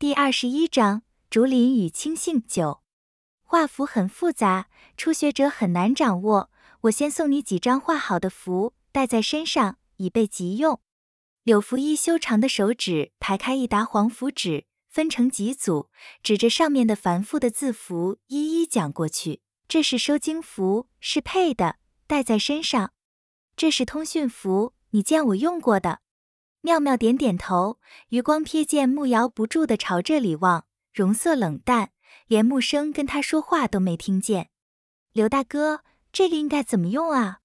第二十一章竹林与青杏酒。画符很复杂，初学者很难掌握。我先送你几张画好的符，带在身上，以备急用。柳福一修长的手指排开一沓黄符纸，分成几组，指着上面的繁复的字符一一讲过去。这是收经符，是配的，带在身上。这是通讯符，你见我用过的。妙妙点点头，余光瞥见慕瑶不住地朝这里望，容色冷淡，连木生跟他说话都没听见。刘大哥，这个应该怎么用啊？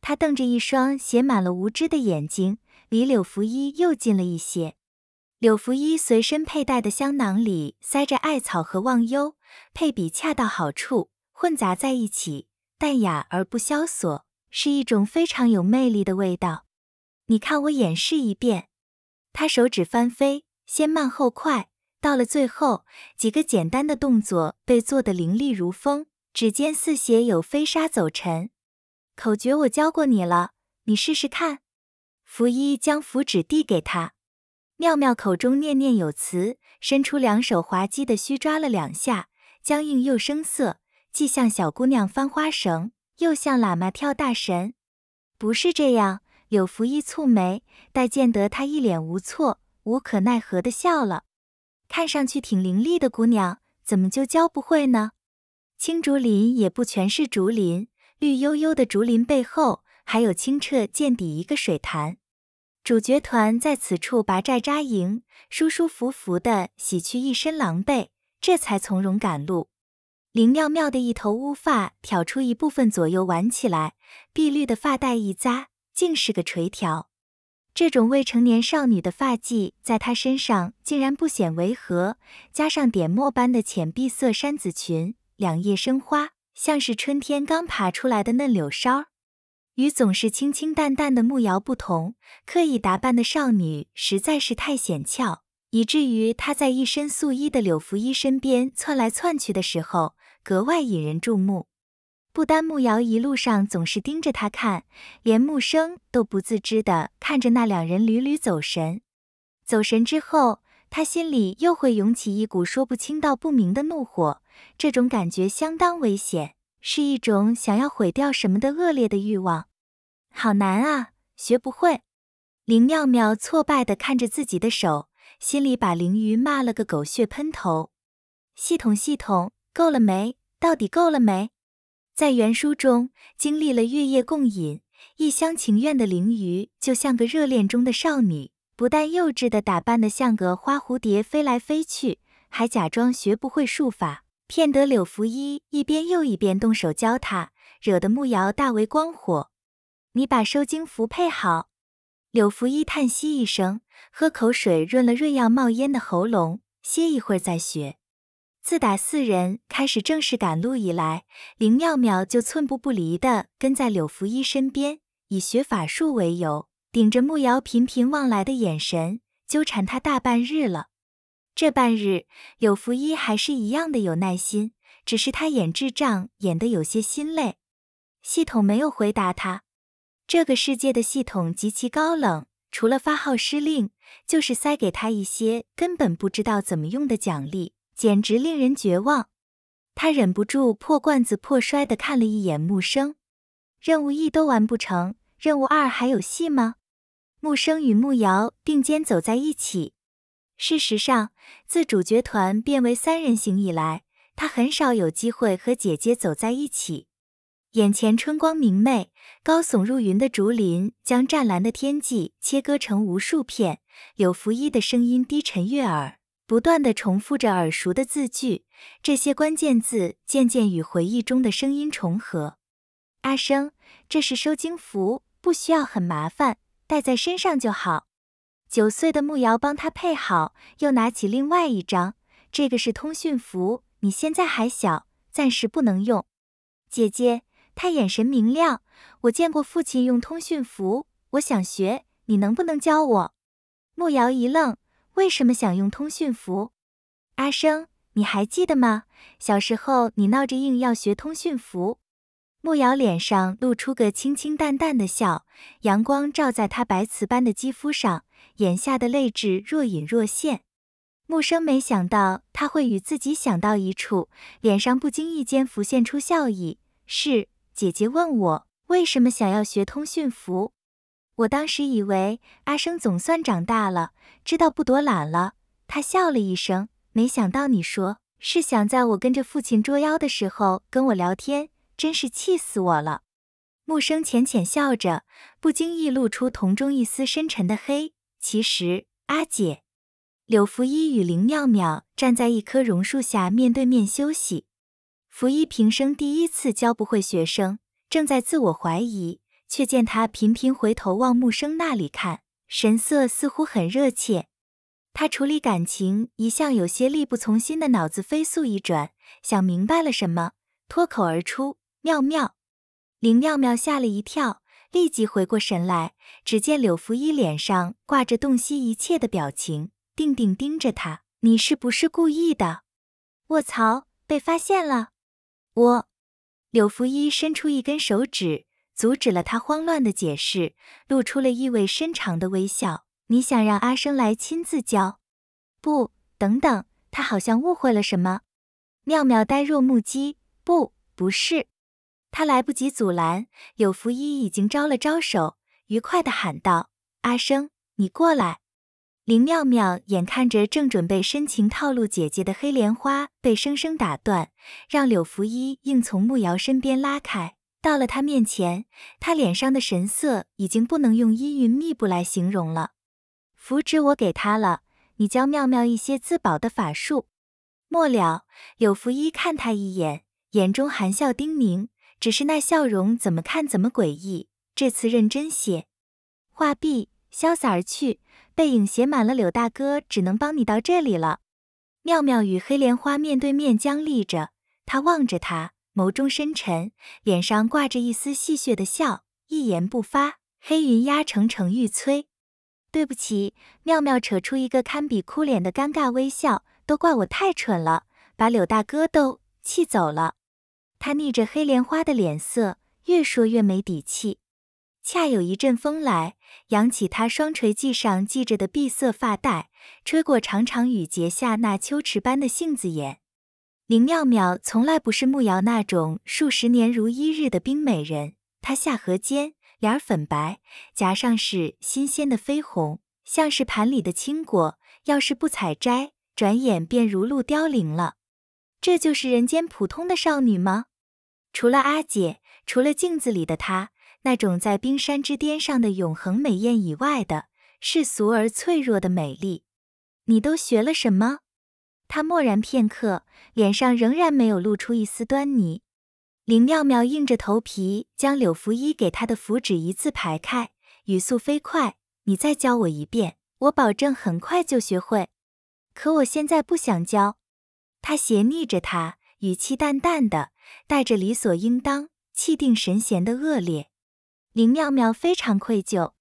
他瞪着一双写满了无知的眼睛，离柳拂衣又近了一些。柳拂衣随身佩戴的香囊里塞着艾草和忘忧，配比恰到好处，混杂在一起，淡雅而不萧索，是一种非常有魅力的味道。你看我演示一遍，他手指翻飞，先慢后快，到了最后几个简单的动作被做得凌厉如风，指尖似写有飞沙走尘。口诀我教过你了，你试试看。拂衣将符纸递给他，妙妙口中念念有词，伸出两手滑稽的虚抓了两下，僵硬又生涩，既像小姑娘翻花绳，又像喇嘛跳大神。不是这样。柳福一蹙眉，待见得他一脸无措、无可奈何的笑了。看上去挺伶俐的姑娘，怎么就教不会呢？青竹林也不全是竹林，绿幽幽的竹林背后，还有清澈见底一个水潭。主角团在此处拔寨扎营，舒舒服服的洗去一身狼狈，这才从容赶路。林妙妙的一头乌发挑出一部分左右挽起来，碧绿的发带一扎。竟是个垂髫，这种未成年少女的发髻，在她身上竟然不显违和，加上点墨般的浅碧色山子裙，两叶生花，像是春天刚爬出来的嫩柳梢。与总是清清淡淡的慕瑶不同，刻意打扮的少女实在是太显俏，以至于她在一身素衣的柳拂衣身边窜来窜去的时候，格外引人注目。不丹慕瑶一路上总是盯着他看，连木生都不自知的看着那两人屡屡走神。走神之后，他心里又会涌起一股说不清道不明的怒火，这种感觉相当危险，是一种想要毁掉什么的恶劣的欲望。好难啊，学不会。林妙妙挫败的看着自己的手，心里把凌云骂了个狗血喷头。系统，系统，够了没？到底够了没？在原书中，经历了月夜共饮、一厢情愿的凌鱼就像个热恋中的少女，不但幼稚地打扮得像个花蝴蝶飞来飞去，还假装学不会术法，骗得柳拂衣一边又一边动手教他，惹得慕瑶大为光火。你把收精符配好。柳拂衣叹息一声，喝口水润了润要冒烟的喉咙，歇一会儿再学。自打四人开始正式赶路以来，林妙妙就寸步不离的跟在柳拂衣身边，以学法术为由，顶着慕瑶频频望来的眼神，纠缠他大半日了。这半日，柳拂衣还是一样的有耐心，只是他演智障演得有些心累。系统没有回答他，这个世界的系统极其高冷，除了发号施令，就是塞给他一些根本不知道怎么用的奖励。简直令人绝望，他忍不住破罐子破摔的看了一眼木生，任务一都完不成，任务二还有戏吗？木生与木瑶并肩走在一起，事实上，自主角团变为三人行以来，他很少有机会和姐姐走在一起。眼前春光明媚，高耸入云的竹林将湛蓝的天际切割成无数片。柳拂衣的声音低沉悦耳。不断地重复着耳熟的字句，这些关键字渐渐与回忆中的声音重合。阿生，这是收经符，不需要很麻烦，戴在身上就好。九岁的木瑶帮他配好，又拿起另外一张，这个是通讯符，你现在还小，暂时不能用。姐姐，他眼神明亮，我见过父亲用通讯符，我想学，你能不能教我？木瑶一愣。为什么想用通讯服？阿生，你还记得吗？小时候你闹着硬要学通讯服。木瑶脸上露出个清清淡淡的笑，阳光照在她白瓷般的肌肤上，眼下的泪痣若隐若现。木生没想到他会与自己想到一处，脸上不经意间浮现出笑意。是姐姐问我为什么想要学通讯服。我当时以为阿生总算长大了，知道不躲懒了。他笑了一声，没想到你说是想在我跟着父亲捉妖的时候跟我聊天，真是气死我了。木生浅浅笑着，不经意露出瞳中一丝深沉的黑。其实阿姐，柳拂衣与林妙妙站在一棵榕树下面对面休息。拂衣平生第一次教不会学生，正在自我怀疑。却见他频频回头望木生那里看，神色似乎很热切。他处理感情一向有些力不从心的脑子飞速一转，想明白了什么，脱口而出：“妙妙！”林妙妙吓了一跳，立即回过神来，只见柳拂衣脸上挂着洞悉一切的表情，定定盯着他：“你是不是故意的？”卧槽，被发现了！我……柳拂衣伸出一根手指。阻止了他慌乱的解释，露出了意味深长的微笑。你想让阿生来亲自教？不，等等，他好像误会了什么。妙妙呆若木鸡。不，不是。他来不及阻拦，柳拂衣已经招了招手，愉快地喊道：“阿生，你过来。”林妙妙眼看着正准备深情套路姐姐的黑莲花被生生打断，让柳拂衣硬从慕瑶身边拉开。到了他面前，他脸上的神色已经不能用阴云密布来形容了。符纸我给他了，你教妙妙一些自保的法术。末了，柳福一看他一眼，眼中含笑叮咛，只是那笑容怎么看怎么诡异。这次认真些。画壁潇洒而去，背影写满了柳大哥只能帮你到这里了。妙妙与黑莲花面对面僵立着，他望着他。眸中深沉，脸上挂着一丝戏谑的笑，一言不发。黑云压城城欲摧。对不起，妙妙扯出一个堪比哭脸的尴尬微笑，都怪我太蠢了，把柳大哥都气走了。他逆着黑莲花的脸色，越说越没底气。恰有一阵风来，扬起他双垂髻上系着的碧色发带，吹过长长雨结下那秋池般的杏子眼。林妙妙从来不是慕瑶那种数十年如一日的冰美人，她下颌尖，脸粉白，颊上是新鲜的绯红，像是盘里的青果，要是不采摘，转眼便如露凋零了。这就是人间普通的少女吗？除了阿姐，除了镜子里的她那种在冰山之巅上的永恒美艳以外的世俗而脆弱的美丽，你都学了什么？他默然片刻，脸上仍然没有露出一丝端倪。林妙妙硬着头皮将柳拂衣给她的符纸一字排开，语速飞快：“你再教我一遍，我保证很快就学会。”可我现在不想教。他斜睨着她，语气淡淡的，带着理所应当、气定神闲的恶劣。林妙妙非常愧疚，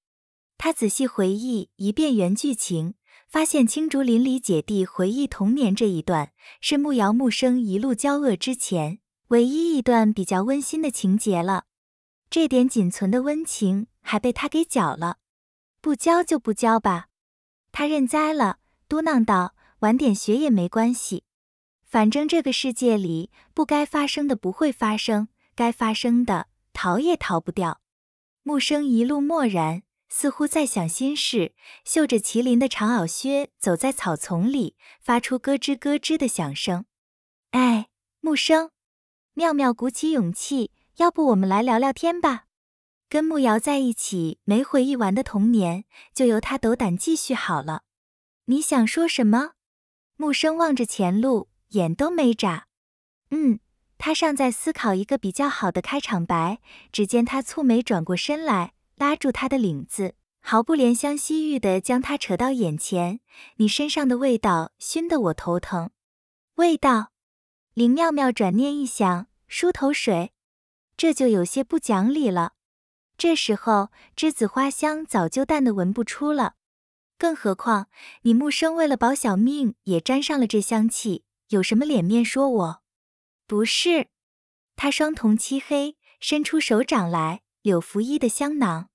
她仔细回忆一遍原剧情。发现青竹林里姐弟回忆童年这一段，是牧瑶木生一路交恶之前唯一一段比较温馨的情节了。这点仅存的温情还被他给搅了。不交就不交吧，他认栽了，嘟囔道：“晚点学也没关系，反正这个世界里不该发生的不会发生，该发生的逃也逃不掉。”木生一路默然。似乎在想心事，绣着麒麟的长袄靴走在草丛里，发出咯吱咯吱的响声。哎，木生，妙妙鼓起勇气，要不我们来聊聊天吧？跟木瑶在一起没回忆完的童年，就由他斗胆继续好了。你想说什么？木生望着前路，眼都没眨。嗯，他尚在思考一个比较好的开场白，只见他蹙眉转过身来。拉住他的领子，毫不怜香惜玉地将他扯到眼前。你身上的味道熏得我头疼。味道？林妙妙转念一想，梳头水，这就有些不讲理了。这时候栀子花香早就淡得闻不出了，更何况你木生为了保小命也沾上了这香气，有什么脸面说我？不是。他双瞳漆黑，伸出手掌来。柳拂衣的香囊，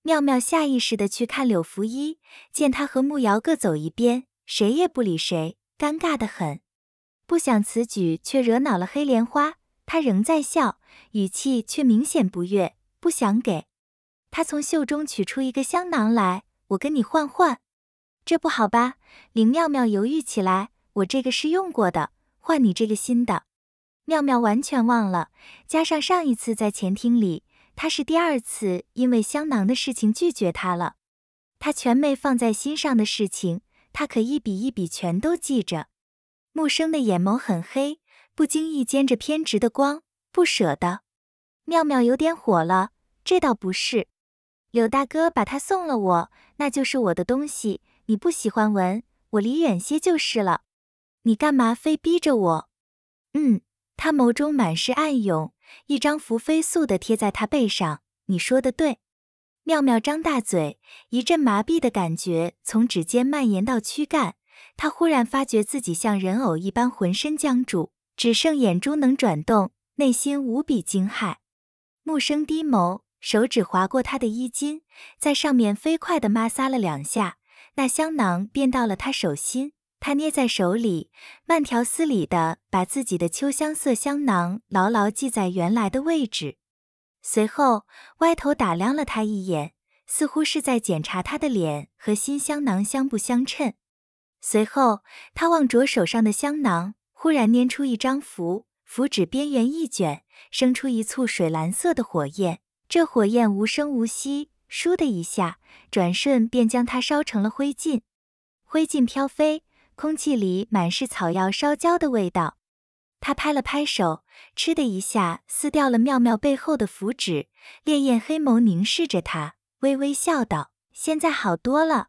妙妙下意识的去看柳拂衣，见他和慕瑶各走一边，谁也不理谁，尴尬的很。不想此举却惹恼了黑莲花，他仍在笑，语气却明显不悦，不想给他从袖中取出一个香囊来，我跟你换换，这不好吧？林妙妙犹豫起来，我这个是用过的，换你这个新的。妙妙完全忘了，加上上一次在前厅里。他是第二次因为香囊的事情拒绝他了，他全没放在心上的事情，他可一笔一笔全都记着。木生的眼眸很黑，不经意间着偏执的光，不舍得。妙妙有点火了，这倒不是，柳大哥把他送了我，那就是我的东西，你不喜欢闻，我离远些就是了。你干嘛非逼着我？嗯，他眸中满是暗涌。一张符飞速的贴在他背上。你说的对，妙妙张大嘴，一阵麻痹的感觉从指尖蔓延到躯干，她忽然发觉自己像人偶一般浑身僵住，只剩眼珠能转动，内心无比惊骇。木生低眸，手指划过她的衣襟，在上面飞快地摩挲了两下，那香囊便到了他手心。他捏在手里，慢条斯理地把自己的秋香色香囊牢牢系在原来的位置，随后歪头打量了他一眼，似乎是在检查他的脸和新香囊相不相称。随后，他望着手上的香囊，忽然捏出一张符，符纸边缘一卷，生出一簇水蓝色的火焰。这火焰无声无息，倏的一下，转瞬便将它烧成了灰烬，灰烬飘飞。空气里满是草药烧焦的味道，他拍了拍手，嗤的一下撕掉了妙妙背后的符纸，烈焰黑眸凝视着她，微微笑道：“现在好多了。”